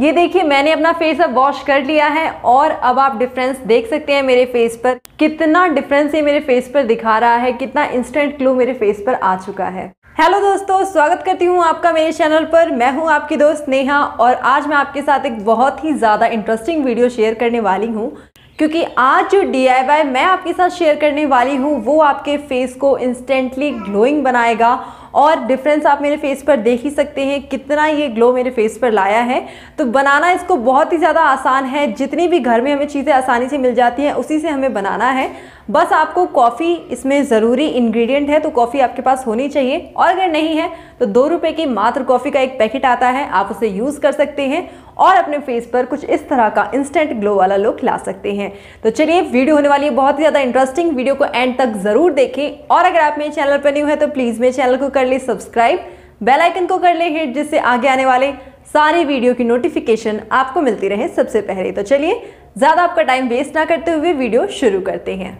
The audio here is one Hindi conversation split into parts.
ये देखिए मैंने अपना फेस अब वॉश कर लिया है और अब आप डिफरेंस देख सकते हैं मेरे फेस पर कितना डिफरेंस ये मेरे फेस पर दिखा रहा है कितना इंस्टेंट ग्लो मेरे फेस पर आ चुका है हेलो दोस्तों स्वागत करती हूँ आपका मेरे चैनल पर मैं हूँ आपकी दोस्त नेहा और आज मैं आपके साथ एक बहुत ही ज़्यादा इंटरेस्टिंग वीडियो शेयर करने वाली हूँ क्योंकि आज जो डी मैं आपके साथ शेयर करने वाली हूँ वो आपके फेस को इंस्टेंटली ग्लोइंग बनाएगा और डिफरेंस आप मेरे फेस पर देख ही सकते हैं कितना ये ग्लो मेरे फेस पर लाया है तो बनाना इसको बहुत ही ज़्यादा आसान है जितनी भी घर में हमें चीज़ें आसानी से मिल जाती हैं उसी से हमें बनाना है बस आपको कॉफ़ी इसमें ज़रूरी इंग्रेडिएंट है तो कॉफ़ी आपके पास होनी चाहिए और अगर नहीं है तो दो रुपये की मात्र कॉफ़ी का एक पैकेट आता है आप उसे यूज़ कर सकते हैं और अपने फेस पर कुछ इस तरह का इंस्टेंट ग्लो वाला लुक ला सकते हैं तो चलिए वीडियो होने वाली है बहुत ही ज़्यादा इंटरेस्टिंग वीडियो को एंड तक ज़रूर देखें और अगर आप मेरे चैनल पर न्यू है तो प्लीज़ मेरे चैनल को कर ले सब्सक्राइब बेल आइकन को कर ले हिट जिससे आगे आने वाले सारे वीडियो की नोटिफिकेशन आपको मिलती रहे सबसे पहले तो चलिए ज़्यादा आपका टाइम वेस्ट ना करते हुए वीडियो शुरू करते हैं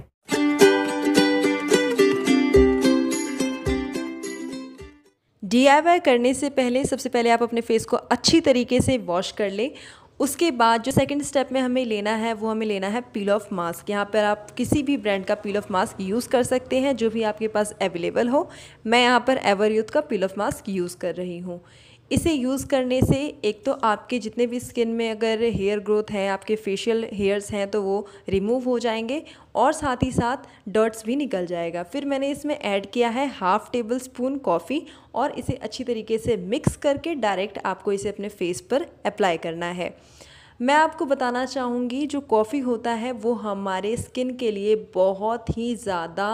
डी करने से पहले सबसे पहले आप अपने फेस को अच्छी तरीके से वॉश कर लें उसके बाद जो सेकंड स्टेप में हमें लेना है वो हमें लेना है पील ऑफ मास्क यहाँ पर आप किसी भी ब्रांड का पील ऑफ मास्क यूज़ कर सकते हैं जो भी आपके पास अवेलेबल हो मैं यहाँ पर एवर यूथ का पील ऑफ मास्क यूज़ कर रही हूँ इसे यूज़ करने से एक तो आपके जितने भी स्किन में अगर हेयर ग्रोथ है आपके फेशियल हेयर्स हैं तो वो रिमूव हो जाएंगे और साथ ही साथ डर्ट्स भी निकल जाएगा फिर मैंने इसमें ऐड किया है हाफ़ टेबल स्पून कॉफ़ी और इसे अच्छी तरीके से मिक्स करके डायरेक्ट आपको इसे अपने फेस पर अप्लाई करना है मैं आपको बताना चाहूँगी जो कॉफ़ी होता है वो हमारे स्किन के लिए बहुत ही ज़्यादा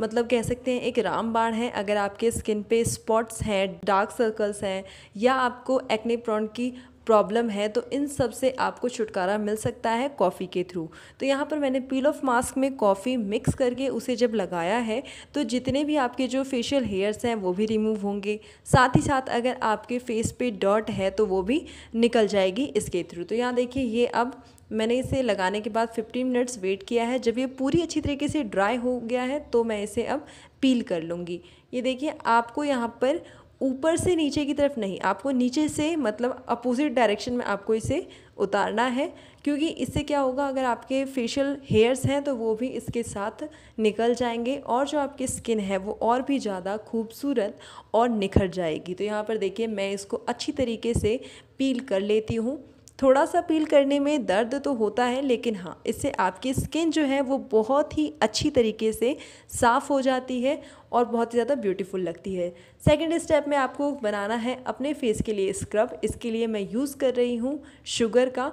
मतलब कह सकते हैं एक रामबाण है अगर आपके स्किन पे स्पॉट्स हैं डार्क सर्कल्स हैं या आपको एक्ने प्रॉन की प्रॉब्लम है तो इन सब से आपको छुटकारा मिल सकता है कॉफ़ी के थ्रू तो यहाँ पर मैंने पील ऑफ मास्क में कॉफ़ी मिक्स करके उसे जब लगाया है तो जितने भी आपके जो फेशियल हेयर्स हैं वो भी रिमूव होंगे साथ ही साथ अगर आपके फेस पे डॉट है तो वो भी निकल जाएगी इसके थ्रू तो यहाँ देखिए ये अब मैंने इसे लगाने के बाद 15 मिनट्स वेट किया है जब ये पूरी अच्छी तरीके से ड्राई हो गया है तो मैं इसे अब पील कर लूँगी ये देखिए आपको यहाँ पर ऊपर से नीचे की तरफ नहीं आपको नीचे से मतलब अपोजिट डायरेक्शन में आपको इसे उतारना है क्योंकि इससे क्या होगा अगर आपके फेशियल हेयर्स हैं तो वो भी इसके साथ निकल जाएंगे और जो आपकी स्किन है वो और भी ज़्यादा खूबसूरत और निखर जाएगी तो यहाँ पर देखिए मैं इसको अच्छी तरीके से पील कर लेती हूँ थोड़ा सा पील करने में दर्द तो होता है लेकिन हाँ इससे आपकी स्किन जो है वो बहुत ही अच्छी तरीके से साफ़ हो जाती है और बहुत ही ज़्यादा ब्यूटीफुल लगती है सेकेंड स्टेप में आपको बनाना है अपने फेस के लिए स्क्रब इसके लिए मैं यूज़ कर रही हूँ शुगर का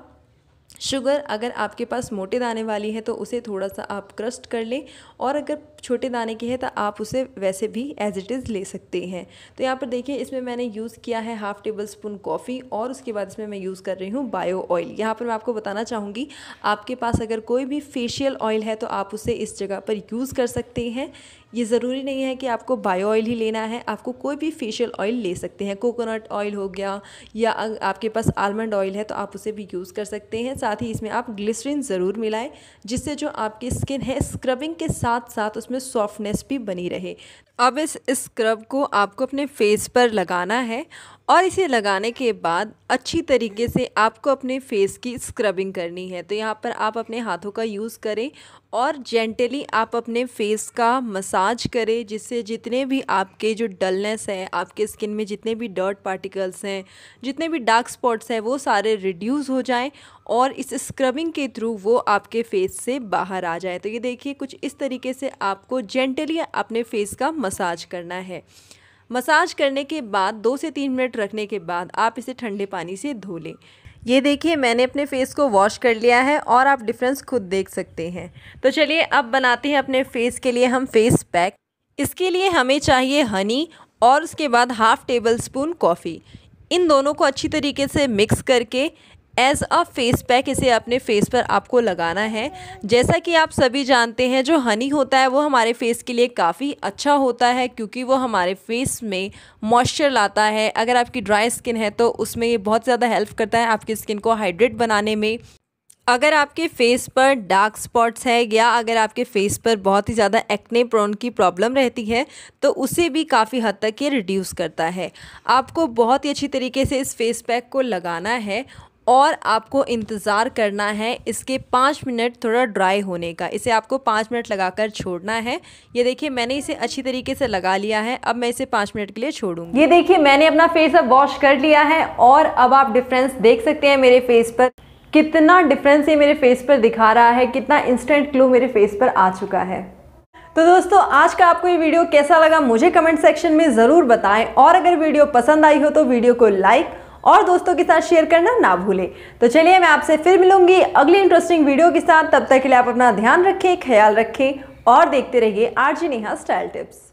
शुगर अगर आपके पास मोटे दाने वाली है तो उसे थोड़ा सा आप क्रस्ट कर लें और अगर छोटे दाने की है तो आप उसे वैसे भी एज इट इज़ ले सकते हैं तो यहाँ पर देखिए इसमें मैंने यूज़ किया है हाफ़ टेबल स्पून कॉफ़ी और उसके बाद इसमें मैं यूज़ कर रही हूँ बायो ऑयल यहाँ पर मैं आपको बताना चाहूँगी आपके पास अगर कोई भी फेशियल ऑयल है तो आप उसे इस जगह पर यूज़ कर सकते हैं ये ज़रूरी नहीं है कि आपको बायो ऑयल ही लेना है आपको कोई भी फेशियल ऑयल ले सकते हैं कोकोनट ऑयल हो गया या आपके पास आलमंड ऑयल है तो आप उसे भी यूज़ कर सकते हैं साथ ही इसमें आप ग्लिसरीन ज़रूर मिलाएं जिससे जो आपकी स्किन है स्क्रबिंग के साथ साथ उसमें सॉफ्टनेस भी बनी रहे अब इस स्क्रब को आपको अपने फेस पर लगाना है और इसे लगाने के बाद अच्छी तरीके से आपको अपने फेस की स्क्रबिंग करनी है तो यहाँ पर आप अपने हाथों का यूज़ करें और जेंटली आप अपने फेस का मसाज करें जिससे जितने भी आपके जो डलनेस है आपके स्किन में जितने भी डर्ट पार्टिकल्स हैं जितने भी डार्क स्पॉट्स हैं वो सारे रिड्यूस हो जाएं और इस स्क्रबिंग के थ्रू वो आपके फेस से बाहर आ जाए तो ये देखिए कुछ इस तरीके से आपको जेंटली अपने फेस का मसाज करना है मसाज करने के बाद दो से तीन मिनट रखने के बाद आप इसे ठंडे पानी से धो लें ये देखिए मैंने अपने फेस को वॉश कर लिया है और आप डिफरेंस खुद देख सकते हैं तो चलिए अब बनाते हैं अपने फेस के लिए हम फेस पैक इसके लिए हमें चाहिए हनी और उसके बाद हाफ़ टेबल स्पून कॉफ़ी इन दोनों को अच्छी तरीके से मिक्स करके एज अ फेस पैक इसे अपने फेस पर आपको लगाना है जैसा कि आप सभी जानते हैं जो हनी होता है वो हमारे फेस के लिए काफ़ी अच्छा होता है क्योंकि वो हमारे फेस में मॉइस्चर लाता है अगर आपकी ड्राई स्किन है तो उसमें ये बहुत ज़्यादा हेल्प करता है आपकी स्किन को हाइड्रेट बनाने में अगर आपके फेस पर डार्क स्पॉट्स है या अगर आपके फेस पर बहुत ही ज़्यादा एक्ने प्रोन की प्रॉब्लम रहती है तो उसे भी काफ़ी हद तक ये रिड्यूस करता है आपको बहुत ही अच्छी तरीके से इस फेस पैक को लगाना है और आपको इंतज़ार करना है इसके पाँच मिनट थोड़ा ड्राई होने का इसे आपको पाँच मिनट लगाकर छोड़ना है ये देखिए मैंने इसे अच्छी तरीके से लगा लिया है अब मैं इसे पाँच मिनट के लिए छोड़ूंगी ये देखिए मैंने अपना फेस अब वॉश कर लिया है और अब आप डिफरेंस देख सकते हैं मेरे फेस पर कितना डिफरेंस ये मेरे फेस पर दिखा रहा है कितना इंस्टेंट ग्लो मेरे फेस पर आ चुका है तो दोस्तों आज का आपको ये वीडियो कैसा लगा मुझे कमेंट सेक्शन में ज़रूर बताएं और अगर वीडियो पसंद आई हो तो वीडियो को लाइक और दोस्तों के साथ शेयर करना ना भूलें तो चलिए मैं आपसे फिर मिलूंगी अगली इंटरेस्टिंग वीडियो के साथ तब तक के लिए आप अपना ध्यान रखें ख्याल रखें और देखते रहिए आरजी नेहा स्टाइल टिप्स